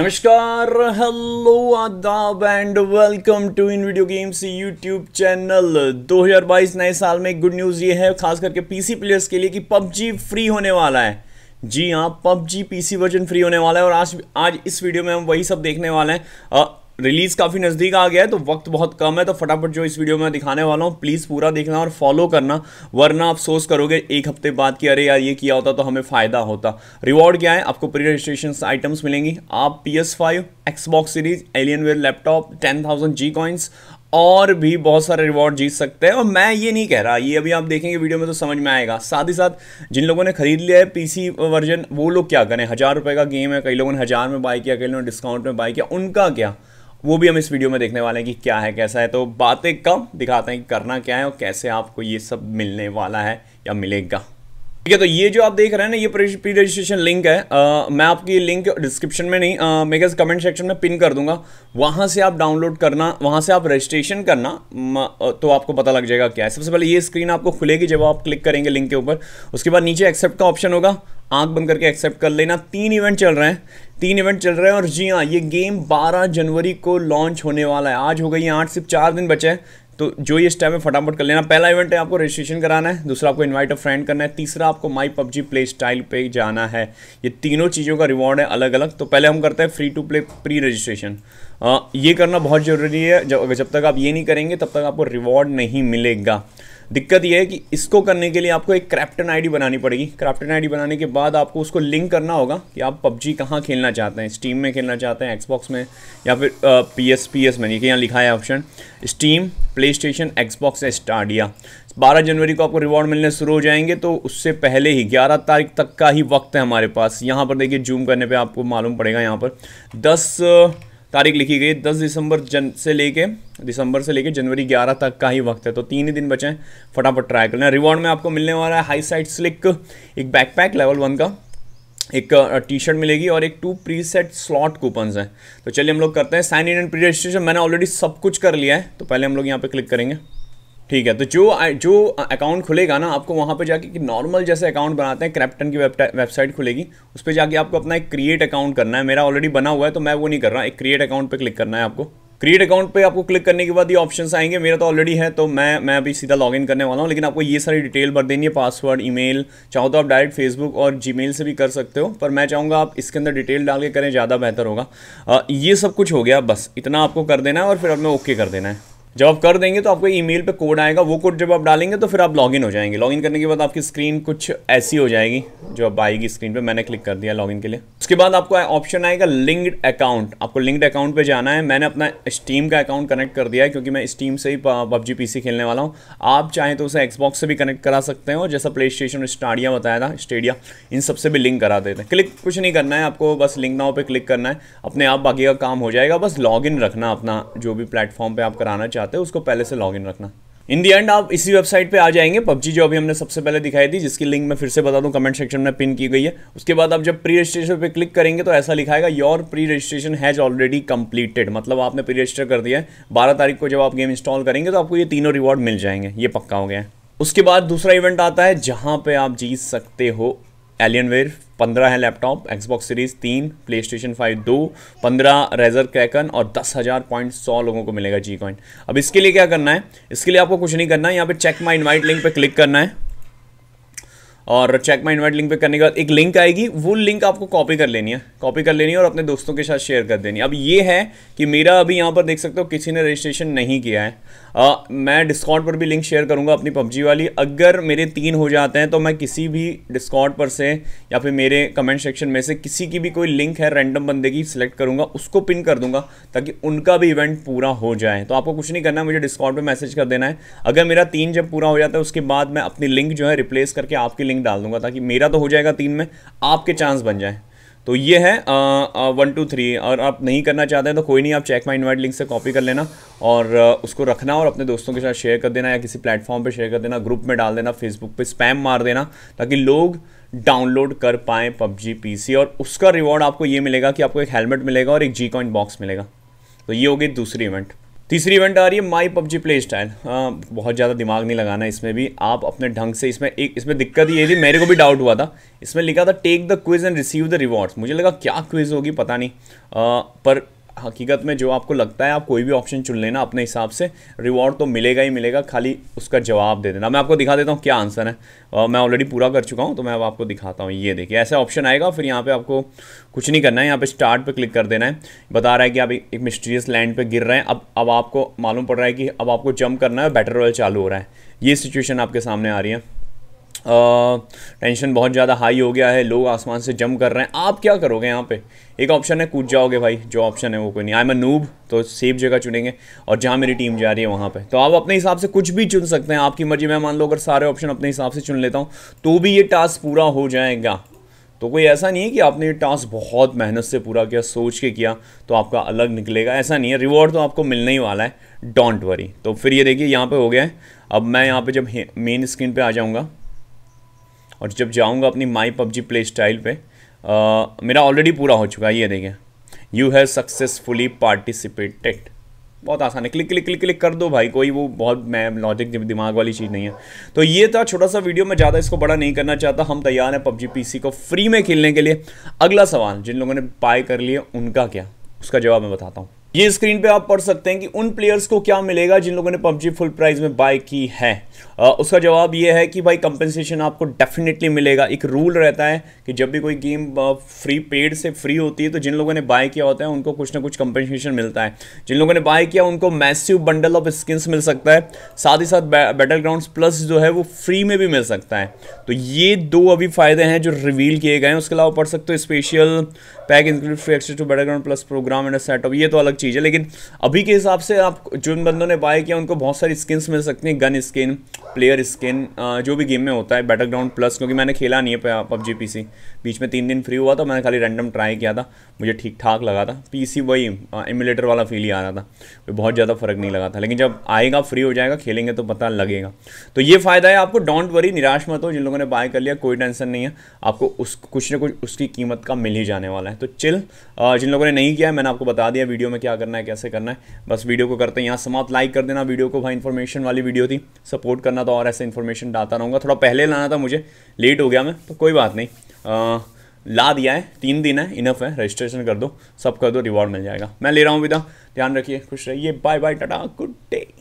नमस्कार हेलो आदाब and welcome to in video games YouTube channel 2022 नए साल में गुड न्यूज़ ये है खास करके पीसी प्लेयर्स के लिए कि पबजी फ्री होने वाला है जी हाँ पबजी पीसी वर्जन फ्री होने वाला है और आज आज इस वीडियो में हम वही सब देखने वाले हैं रिलीज़ काफ़ी नज़दीक आ गया है तो वक्त बहुत कम है तो फटाफट जो इस वीडियो में दिखाने वाला हूँ प्लीज़ पूरा देखना और फॉलो करना वरना अफसोस करोगे एक हफ्ते बाद कि अरे यार ये किया होता तो हमें फ़ायदा होता रिवॉर्ड क्या है आपको प्री रजिस्ट्रेशन आइटम्स मिलेंगी आप P S five Xbox series Alienware laptop ten thousand G coins और भी बहुत सारे रिवॉर्ड जीत सकते हैं और मैं ये नहीं कह रहा ये अभी आप देखेंगे वीडियो में तो समझ में आएगा साथ ही साथ जिन लोगों ने खरीद लिया है पीसी वर्जन वो लोग क्या करें हज़ार रुपये का गेम है कई लोगों ने हज़ार में बाय किया कई लोगों ने डिस्काउंट में बाय किया उनका क्या वो भी हम इस वीडियो में देखने वाले हैं कि क्या है कैसा है तो बातें कम दिखाते हैं कि करना क्या है और कैसे आपको ये सब मिलने वाला है या मिलेगा ठीक है तो ये जो आप देख रहे हैं ना ये प्री रजिस्ट्रेशन लिंक है आ, मैं आपकी लिंक डिस्क्रिप्शन में नहीं आ, मैं कमेंट सेक्शन में पिन कर दूंगा वहां से आप डाउनलोड करना वहां से आप रजिस्ट्रेशन करना तो आपको पता लग जाएगा क्या है सबसे पहले ये स्क्रीन आपको खुलेगी जब आप क्लिक करेंगे लिंक के ऊपर उसके बाद नीचे एक्सेप्ट का ऑप्शन होगा आंख बंद करके एक्सेप्ट कर लेना तीन इवेंट चल रहे हैं तीन इवेंट चल रहे हैं और जी हाँ ये गेम 12 जनवरी को लॉन्च होने वाला है आज हो गई आठ सिर्फ चार दिन बचे हैं तो जो ये स्टेप है फटाफट कर लेना पहला इवेंट है आपको रजिस्ट्रेशन कराना है दूसरा आपको इनवाइट अ फ्रेंड करना है तीसरा आपको माई पबजी प्ले स्टाइल पे जाना है ये तीनों चीज़ों का रिवॉर्ड है अलग अलग तो पहले हम करते हैं free to play pre registration ये करना बहुत ज़रूरी है जब जब तक आप ये नहीं करेंगे तब तक आपको रिवॉर्ड नहीं मिलेगा दिक्कत यह है कि इसको करने के लिए आपको एक क्रैप्टन आईडी बनानी पड़ेगी क्रैप्टन आईडी बनाने के बाद आपको उसको लिंक करना होगा कि आप पबजी कहाँ खेलना चाहते हैं स्टीम में खेलना चाहते हैं एक्सबॉक्स में या फिर पी एस पी एस में देखिए यहाँ लिखा है option Steam PlayStation Xbox Stadia बारह जनवरी को आपको रिवॉर्ड मिलने शुरू हो जाएंगे तो उससे पहले ही ग्यारह तारीख तक का ही वक्त है हमारे पास यहाँ पर देखिए जूम करने पर आपको मालूम पड़ेगा यहाँ पर दस तारीख लिखी गई दस दिसंबर जन से लेके दिसंबर से लेके जनवरी ग्यारह तक का ही वक्त है तो तीन ही दिन बचे हैं फटाफट ट्राई कर रिवॉर्ड में आपको मिलने वाला है हाई साइड स्लिक एक बैकपैक लेवल वन का एक टी शर्ट मिलेगी और एक two preset slot coupons हैं तो चलिए हम लोग करते हैं sign in and pre registration मैंने ऑलरेडी सब कुछ कर लिया है तो पहले हम लोग यहाँ पे क्लिक करेंगे ठीक है तो जो जो अकाउंट खुलेगा ना आपको वहाँ पर जाके कि नॉर्मल जैसे अकाउंट बनाते हैं क्रैप्टन की वेबसाइट खुलेगी उस पर जाके आपको अपना एक क्रिएट अकाउंट करना है मेरा ऑलरेडी बना हुआ है तो मैं वो नहीं कर रहा एक क्रिएट अकाउंट पर क्लिक करना है आपको क्रिएट अकाउंट पे आपको क्लिक करने के बाद ये ऑप्शन आएंगे मेरा तो ऑलरेडी है तो मैं मैं अभी सीधा लॉगिन करने वाला हूँ लेकिन आपको ये सारी डिटेल भर देनी है पासवर्ड ईमेल चाहो तो आप डायरेक्ट फेसबुक और मेल से भी कर सकते हो पर मैं चाहूँगा आप इसके अंदर डिटेल डाल के करें ज़्यादा बेहतर होगा आ, ये सब कुछ हो गया बस इतना आपको कर देना है और फिर अब ओके कर देना है जब आप कर देंगे तो आपको ईमेल पे कोड आएगा वो कोड जब आप डालेंगे तो फिर आप लॉगिन हो जाएंगे लॉगिन करने के बाद आपकी स्क्रीन कुछ ऐसी हो जाएगी जो अब आएगी स्क्रीन पे मैंने क्लिक कर दिया लॉगिन के लिए उसके बाद आपको ऑप्शन आएगा लिंक्ड अकाउंट आपको लिंक्ड अकाउंट पे जाना है मैंने अपना स्टीम का अकाउंट कनेक्ट कर दिया है क्योंकि मैं स्टीम से ही पबजी पी खेलने वाला हूँ आप चाहें तो उसे एक्सबॉक्स से भी कनेक्ट करा सकते हैं और जैसा प्ले स्टेशन स्टाडिया बताया था स्टेडिया इन सबसे भी लिंक करा देते हैं क्लिक कुछ नहीं करना है आपको बस लिंक नाव पर क्लिक करना है अपने आप बाकी का काम हो जाएगा बस लॉग रखना अपना जो भी प्लेटफॉर्म पर आप कराना चाहिए चाहते हो उसको पहले से लॉग इन रखना इन दी एंड आप इसी वेबसाइट पे आ जाएंगे पबजी जो अभी हमने सबसे पहले दिखाई थी जिसकी लिंक मैं फिर से बता दूं कमेंट सेक्शन में पिन की गई है उसके बाद आप जब प्री रजिस्ट्रेशन पे क्लिक करेंगे तो ऐसा लिखाएगा your pre registration has already completed मतलब आपने प्री रजिस्टर कर दिया है बारह तारीख को जब आप गेम इंस्टॉल करेंगे तो आपको ये तीनों रिवॉर्ड मिल जाएंगे ये पक्का हो गया है उसके बाद दूसरा इवेंट आता है जहाँ पे आप जीत सकते हो एलियन वेयर पंद्रह है लैपटॉप एक्सबॉक्स सीरीज तीन प्ले स्टेशन फाइव दो पंद्रह रेजर क्रैकन और दस हज़ार पॉइंट सौ लोगों को मिलेगा जी कॉइन अब इसके लिए क्या करना है इसके लिए आपको कुछ नहीं करना है यहाँ पे चेक माई इन्वाइट लिंक पे क्लिक करना है और चेक माई इन्वाइट लिंक पे करने के बाद एक लिंक आएगी वो लिंक आपको कॉपी कर लेनी है कॉपी कर लेनी है और अपने दोस्तों के साथ शेयर कर देनी है अब ये है कि मेरा अभी यहाँ पर देख सकते हो किसी ने रजिस्ट्रेशन नहीं किया है आ, मैं डिस्काउंट पर भी लिंक शेयर करूँगा अपनी पबजी वाली अगर मेरे तीन हो जाते हैं तो मैं किसी भी डिस्काउंट पर से या फिर मेरे कमेंट सेक्शन में से किसी की भी कोई लिंक है रैंडम बंदे की सिलेक्ट करूँगा उसको पिन कर दूँगा ताकि उनका भी इवेंट पूरा हो जाए तो आपको कुछ नहीं करना मुझे डिस्काउंट पर मैसेज कर देना है अगर मेरा तीन जब पूरा हो जाता है उसके बाद मैं अपनी लिंक जो है रिप्लेस करके आपकी लिंक लिंक डाल दूंगा ताकि मेरा तो हो जाएगा तीन में आपके चांस बन जाए तो ये है वन टू थ्री और आप नहीं करना चाहते हैं तो कोई नहीं आप चेक माई इन्वाइट लिंक से कॉपी कर लेना और आ, उसको रखना और अपने दोस्तों के साथ शेयर कर देना या किसी प्लेटफॉर्म पे शेयर कर देना ग्रुप में डाल देना फेसबुक पे स्पैम मार देना ताकि लोग डाउनलोड कर पाए पबजी पीसी और उसका रिवॉर्ड आपको ये मिलेगा कि आपको एक हेलमेट मिलेगा और एक जी कॉइन बॉक्स मिलेगा तो ये होगी दूसरी इवेंट तीसरी इवेंट आ रही है माई पबजी प्ले स्टाइल हाँ, बहुत ज़्यादा दिमाग नहीं लगाना इसमें भी आप अपने ढंग से इसमें एक इसमें दिक्कत ये थी मेरे को भी डाउट हुआ था इसमें लिखा था take the quiz and receive the rewards मुझे लगा क्या क्विज होगी पता नहीं आ, पर हकीकत में जो आपको लगता है आप कोई भी ऑप्शन चुन लेना अपने हिसाब से रिवॉर्ड तो मिलेगा ही मिलेगा खाली उसका जवाब दे देना मैं आपको दिखा देता हूँ क्या आंसर है आ, मैं ऑलरेडी पूरा कर चुका हूँ तो मैं अब आपको दिखाता हूँ ये देखिए ऐसा ऑप्शन आएगा फिर यहाँ पर आपको कुछ नहीं करना है यहाँ पर स्टार्ट पर क्लिक कर देना है बता रहा है कि आप एक, मिस्टीरियस लैंड पर गिर रहे हैं अब अब आपको मालूम पड़ रहा है कि अब आपको जंप करना है बैटर रॉयल चालू हो रहा है ये सिचुएशन आपके सामने आ रही है टेंशन बहुत ज़्यादा हाई हो गया है लोग आसमान से जम कर रहे हैं आप क्या करोगे यहाँ पे एक ऑप्शन है कूद जाओगे भाई जो ऑप्शन है वो कोई नहीं आई एम नूब तो सेफ जगह चुनेंगे और जहाँ मेरी टीम जा रही है वहाँ पे तो आप अपने हिसाब से कुछ भी चुन सकते हैं आपकी मर्जी मैं मान लो अगर सारे ऑप्शन अपने हिसाब से चुन लेता हूँ तो भी ये टास्क पूरा हो जाएगा तो कोई ऐसा नहीं है कि आपने ये टास्क बहुत मेहनत से पूरा किया सोच के किया तो आपका अलग निकलेगा ऐसा नहीं है रिवॉर्ड तो आपको मिलने ही वाला है डोंट वरी तो फिर ये देखिए यहाँ पे हो गया है अब मैं यहाँ पे जब मेन स्क्रीन पे आ जाऊँगा और जब जाऊँगा अपनी माई पबजी प्ले स्टाइल पर मेरा ऑलरेडी पूरा हो चुका है ये देखें यू हैव सक्सेसफुली पार्टिसिपेटेड बहुत आसान है क्लिक क्लिक क्लिक क्लिक कर दो भाई कोई वो बहुत मैं लॉजिक दिमाग वाली चीज़ नहीं है तो ये था छोटा सा वीडियो मैं ज़्यादा इसको बड़ा नहीं करना चाहता हम तैयार हैं पबजी पी को फ्री में खेलने के लिए अगला सवाल जिन लोगों ने पाए कर लिए उनका क्या उसका जवाब मैं बताता हूँ ये स्क्रीन पे आप पढ़ सकते हैं कि उन प्लेयर्स को क्या मिलेगा जिन लोगों ने पबजी फुल प्राइस में बाय की है आ, उसका जवाब ये है कि भाई कंपनसेशन आपको डेफिनेटली मिलेगा एक रूल रहता है कि जब भी कोई गेम फ्री पेड से फ्री होती है तो जिन लोगों ने बाय किया होता है उनको कुछ ना कुछ कंपनसेशन मिलता है जिन लोगों ने बाय किया उनको मैसिव बंडल ऑफ स्किन्स मिल सकता है साथ ही साथ बैटल ग्राउंड प्लस जो है वो फ्री में भी मिल सकता है तो ये दो अभी फ़ायदे हैं जो रिवील किए गए हैं उसके अलावा पढ़ सकते हो special pack include free access to battle ground plus program and setup ये तो अलग चीज़ है लेकिन अभी के हिसाब से आप जिन बंदों ने बाय किया उनको बहुत सारी स्किन्स मिल सकती हैं गन स्किन प्लेयर स्किन जो भी गेम में होता है बैटल ग्राउंड प्लस क्योंकि मैंने खेला नहीं है पबजी पी सी बीच में तीन दिन फ्री हुआ था मैंने खाली रैंडम ट्राई किया था मुझे ठीक ठाक लगा था पी सी वही एमुलेटर वाला फील ही आ रहा था कोई बहुत ज़्यादा फ़र्क नहीं लगा था लेकिन जब आएगा फ्री हो जाएगा खेलेंगे तो पता लगेगा तो ये फ़ायदा है आपको डोंट वरी निराश मत हो जिन लोगों ने बाय कर लिया कोई टेंशन नहीं है आपको उस कुछ ना कुछ उसकी कीमत का मिल ही जाने वाला है तो चिल जिन लोगों ने नहीं किया मैंने आपको बता दिया वीडियो में क्या क्या करना है कैसे करना है बस वीडियो को करते हैं यहाँ समाप्त लाइक कर देना वीडियो को भाई इन्फॉर्मेशन वाली वीडियो थी सपोर्ट करना था और ऐसे इन्फॉर्मेशन डालता रहूँगा थोड़ा पहले लाना था मुझे लेट हो गया मैं तो कोई बात नहीं आ, ला दिया है तीन दिन है इनफ है रजिस्ट्रेशन कर दो सब कर दो रिवॉर्ड मिल जाएगा मैं ले रहा हूँ विदा ध्यान रखिए खुश रहिए bye bye tata good day